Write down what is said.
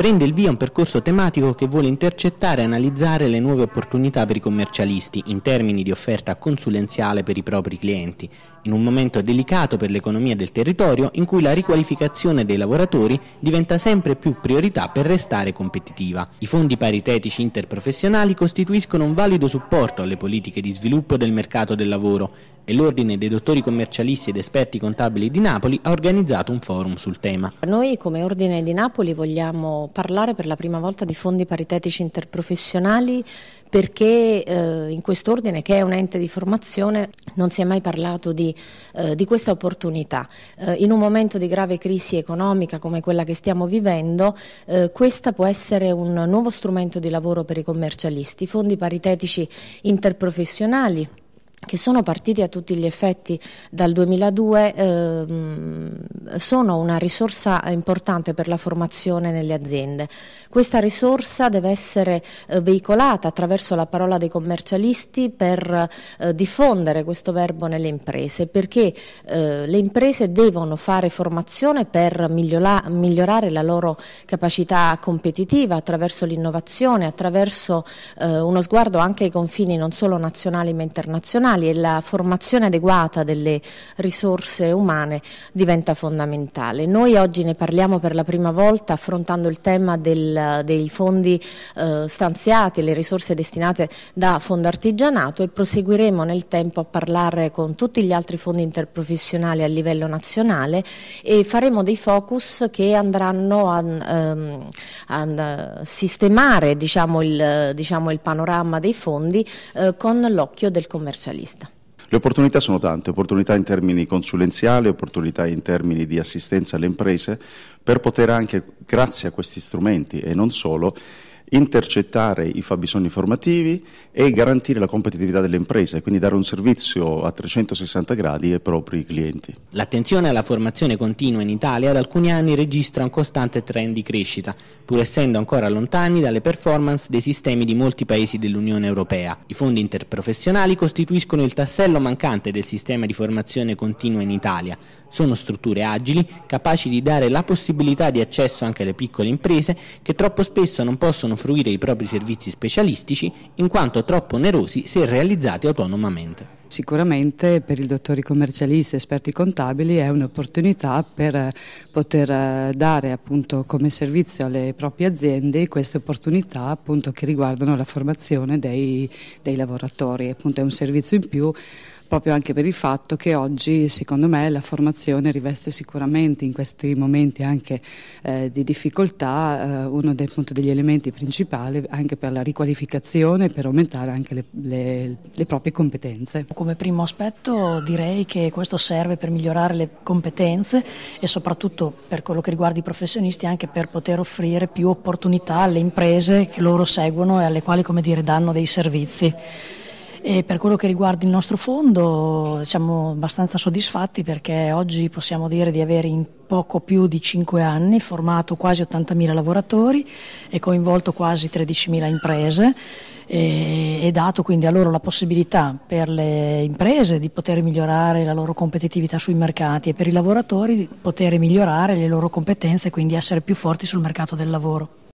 prende il via un percorso tematico che vuole intercettare e analizzare le nuove opportunità per i commercialisti in termini di offerta consulenziale per i propri clienti, in un momento delicato per l'economia del territorio in cui la riqualificazione dei lavoratori diventa sempre più priorità per restare competitiva. I fondi paritetici interprofessionali costituiscono un valido supporto alle politiche di sviluppo del mercato del lavoro e l'Ordine dei dottori commercialisti ed esperti contabili di Napoli ha organizzato un forum sul tema. Noi come Ordine di Napoli vogliamo parlare per la prima volta di fondi paritetici interprofessionali perché eh, in quest'ordine, che è un ente di formazione, non si è mai parlato di, eh, di questa opportunità. Eh, in un momento di grave crisi economica come quella che stiamo vivendo, eh, questa può essere un nuovo strumento di lavoro per i commercialisti. I fondi paritetici interprofessionali che sono partiti a tutti gli effetti dal 2002 ehm, sono una risorsa importante per la formazione nelle aziende. Questa risorsa deve essere eh, veicolata attraverso la parola dei commercialisti per eh, diffondere questo verbo nelle imprese, perché eh, le imprese devono fare formazione per migliora, migliorare la loro capacità competitiva attraverso l'innovazione, attraverso eh, uno sguardo anche ai confini non solo nazionali ma internazionali professionali e la formazione adeguata delle risorse umane diventa fondamentale. Noi oggi ne parliamo per la prima volta affrontando il tema del, dei fondi eh, stanziati, le risorse destinate da Fondo Artigianato e proseguiremo nel tempo a parlare con tutti gli altri fondi interprofessionali a livello nazionale e faremo dei focus che andranno a, um, a sistemare diciamo, il, diciamo, il, panorama dei fondi eh, con l'occhio del commercialismo specialista. Le opportunità sono tante, opportunità in termini consulenziali, opportunità in termini di assistenza alle imprese per poter anche, grazie a questi strumenti e non solo, intercettare i fabbisogni formativi e garantire la competitività delle imprese, quindi dare un servizio a 360 gradi ai propri clienti. L'attenzione alla formazione continua in Italia da alcuni anni registra un costante trend di crescita, pur essendo ancora lontani dalle performance dei sistemi di molti paesi dell'Unione Europea. I fondi interprofessionali costituiscono il tassello mancante del sistema di formazione continua in Italia. Sono strutture agili, capaci di dare la possibilità di accesso anche alle piccole imprese che troppo spesso non possono fruire i propri servizi specialistici in quanto troppo onerosi se realizzati autonomamente. Sicuramente per i dottori commercialisti, e esperti contabili è un'opportunità per eh, poter eh, dare appunto, come servizio alle proprie aziende queste opportunità appunto, che riguardano la formazione dei, dei lavoratori, appunto, è un servizio in più proprio anche per il fatto che oggi secondo me la formazione riveste sicuramente in questi momenti anche eh, di difficoltà eh, uno dei, appunto, degli elementi principali anche per la riqualificazione e per aumentare anche le, le, le proprie competenze. Come primo aspetto direi che questo serve per migliorare le competenze e soprattutto per quello che riguarda i professionisti anche per poter offrire più opportunità alle imprese che loro seguono e alle quali come dire, danno dei servizi. E per quello che riguarda il nostro fondo siamo abbastanza soddisfatti perché oggi possiamo dire di avere in poco più di 5 anni formato quasi 80.000 lavoratori e coinvolto quasi 13.000 imprese e, e, dato quindi a loro la possibilità per le imprese di poter migliorare la loro competitività sui mercati e per i lavoratori di poter migliorare le loro competenze e quindi essere più forti sul mercato del lavoro.